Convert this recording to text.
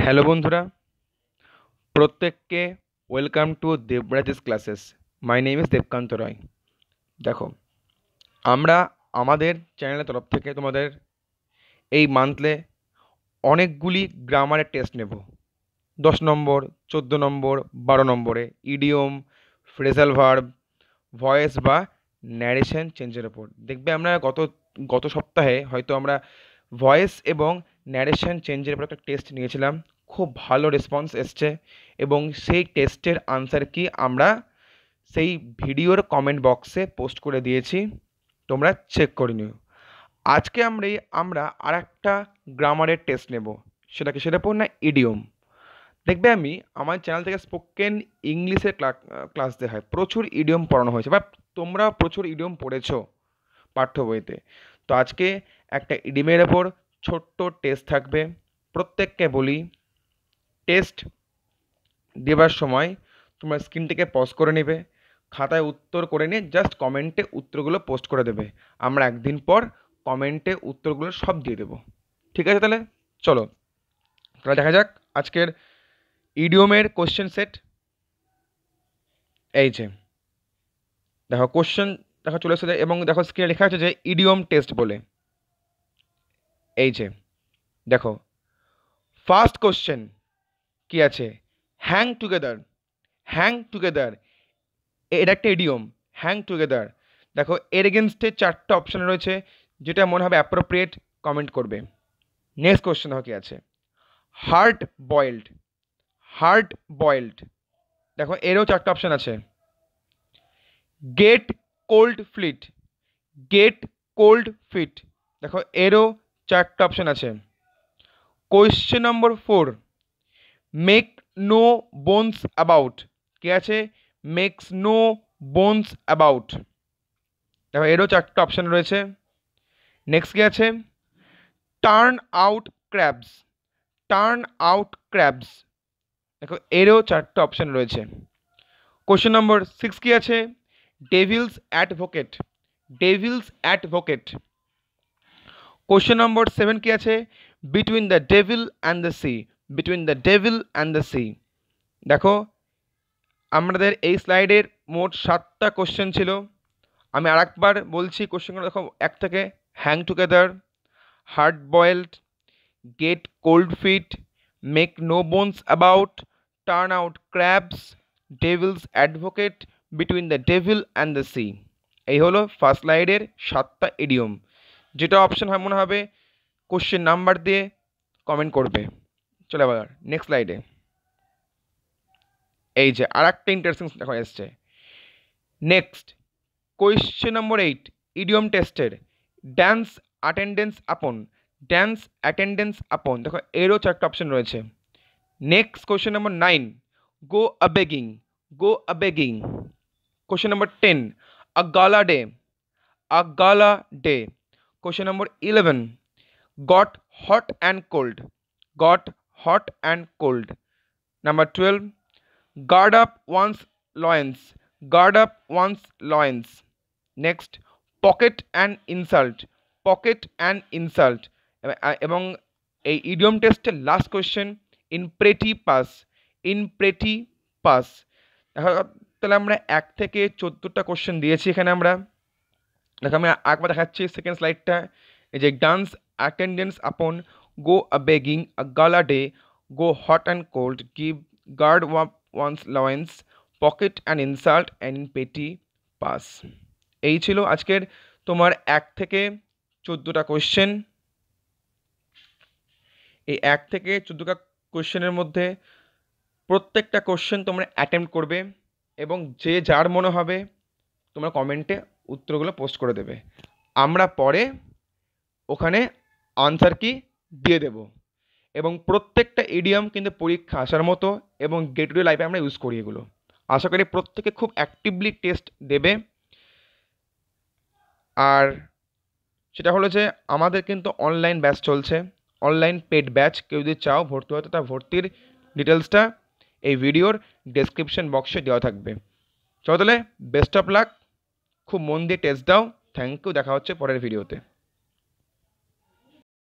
hello বন্ধুরা প্রত্যেককে welcome to Debraj's classes my name is Debkanta Roy দেখো আমরা আমাদের চ্যানেলের তরফ থেকে তোমাদের এই মান্থলে অনেকগুলি গ্রামারের টেস্ট নেব দশ নম্বর চোদ্দো নম্বর বারো নম্বরে ইডিওম ফ্রেজাল ভার্ব ভয়েস বা ন্যারেশন চেঞ্জের ওপর দেখবে আমরা গত গত সপ্তাহে হয়তো আমরা ভয়েস এবং ন্যারেশন চেঞ্জের উপর একটা টেস্ট নিয়েছিলাম খুব ভালো রেসপন্স এসছে এবং সেই টেস্টের আনসার কি আমরা সেই ভিডিওর কমেন্ট বক্সে পোস্ট করে দিয়েছি তোমরা চেক করে নিও আজকে আমরা আমরা আর একটা গ্রামারের টেস্ট নেব সেটা কি সেটা পড় না ইডিওম দেখবে আমি আমার চ্যানেল থেকে স্পোকেন ইংলিশের ক্লাস দেওয়া হয় প্রচুর ইডিওম পড়ানো হয়েছে বা তোমরা প্রচুর ইডিওম পড়েছো পাঠ্য বইতে তো আজকে একটা ইডিমের ওপর ছোট্ট টেস্ট থাকবে প্রত্যেককে বলি টেস্ট দেবার সময় তোমার স্ক্রিনটিকে পজ করে নেবে খাতায় উত্তর করে নিয়ে জাস্ট কমেন্টে উত্তরগুলো পোস্ট করে দেবে আমরা একদিন পর কমেন্টে উত্তরগুলো সব দিয়ে দেবো ঠিক আছে তাহলে চলো তাহলে দেখা যাক আজকের ইডিওমের কোশ্চেন সেট এই যে দেখো কোশ্চেন দেখো চলে এসেছে এবং দেখো স্ক্রিনে লেখা আছে যে ইডিওম টেস্ট বলে এই যে দেখো ফার্স্ট কোশ্চেন কি আছে হ্যাং টুগেদার হ্যাং টুগেদার এটা একটা এডিওম হ্যাং টুগেদার দেখো এর এগেনস্টে চারটা অপশান রয়েছে যেটা মনে হবে অ্যাপ্রোপ্রিয়েট কমেন্ট করবে নেক্সট কোশ্চেন দেখো কি আছে হার্ট বয়েল্ড হার্ট বয়েল্ড দেখো এরও চারটা অপশান আছে get cold feet get cold feet দেখো এরও চারটা অপশান আছে question number four make no bones about কে আছে মেক্স নো বোনস অ্যাবাউট দেখো এরও চারটা অপশান রয়েছে নেক্সট কি আছে turn out crabs turn out crabs দেখো এরও চারটা অপশান রয়েছে কোয়েশ্চেন নম্বর সিক্স কি আছে devil's advocate devil's advocate question number seven কি আছে between the devil and the sea between the devil and the sea দেখো আমাদের এই স্লাইডের মোট সাতটা কোশ্চেন ছিল আমি আর একবার বলছি কোশ্চেনগুলো দেখো এক থেকে hang together hard boiled get cold feet make no bones about turn out crabs devil's advocate between the devil and the sea এই হলো ফার্স্ট স্লাইডের সাতটা ইডিয়ম যেটা অপশন হয় মনে হবে কোশ্চেন নাম্বার দিয়ে কমেন্ট করবে চলে আবার নেক্সট স্লাইডে এই যে আর একটা ইন্টারেস্টিং দেখা এসছে next question number eight idiom টেস্টের dance attendance upon dance attendance upon দেখো এরও চারটা অপশন রয়েছে next question number nine go a begging go a begging question number ten a gala day a gala day question number eleven got hot and cold got hot and cold number twelve gird up one's loins gird up one's loins next pocket and insult pocket and insult এবং এই idiom টেস্টের last question in pretty pass in pretty pass তাহলে আমরা এক থেকে চোদ্দোটা question দিয়েছি এখানে আমরা দেখো আমি একবার দেখাচ্ছি সেকেন্ড স্লাইডটা এই যে ডান্স অ্যাটেন্ডেন্স আপন গো আ begging a gala day go hot and cold give gird one's loins pocket and insult and pretty pass এই ছিল আজকের তোমার এক থেকে চোদ্দোটা কোয়েশ্চেন এই এক থেকে চোদ্দোটা কোয়েশ্চেনের মধ্যে প্রত্যেকটা কোশ্চেন তোমরা অ্যাটেম্প্ট করবে এবং যে যার মনে হবে তোমরা কমেন্টে উত্তরগুলো পোস্ট করে দেবে আমরা পরে ওখানে আনসার কি দিয়ে দেব এবং প্রত্যেকটা ইডিয়াম কিন্তু পরীক্ষা আসার মতো এবং ডে টু ডে লাইফে আমরা ইউজ করি এগুলো আশা করি প্রত্যেকে খুব অ্যাক্টিভলি টেস্ট দেবে আর সেটা হলো যে আমাদের কিন্তু অনলাইন ব্যাচ চলছে অনলাইন পেড ব্যাচ কেউ যদি চাও ভর্তি হতে তা ভর্তির ডিটেলসটা এই ভিডিওর ডেসক্রিপশন বক্সে দেওয়া থাকবে চলো তাহলে বেস্ট অফ লাক খুব মন দিয়ে টেস্ট দাও থ্যাংক ইউ দেখা হচ্ছে পরের ভিডিওতে